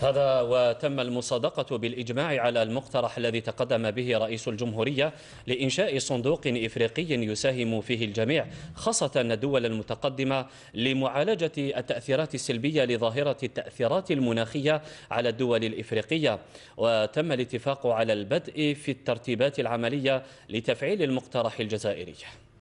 هذا وتم المصادقة بالإجماع على المقترح الذي تقدم به رئيس الجمهورية لإنشاء صندوق إفريقي يساهم فيه الجميع خاصة الدول المتقدمة لمعالجة التأثيرات السلبية لظاهرة التأثيرات المناخية على الدول الإفريقية وتم الاتفاق على البدء في الترتيبات العملية لتفعيل المقترح الجزائري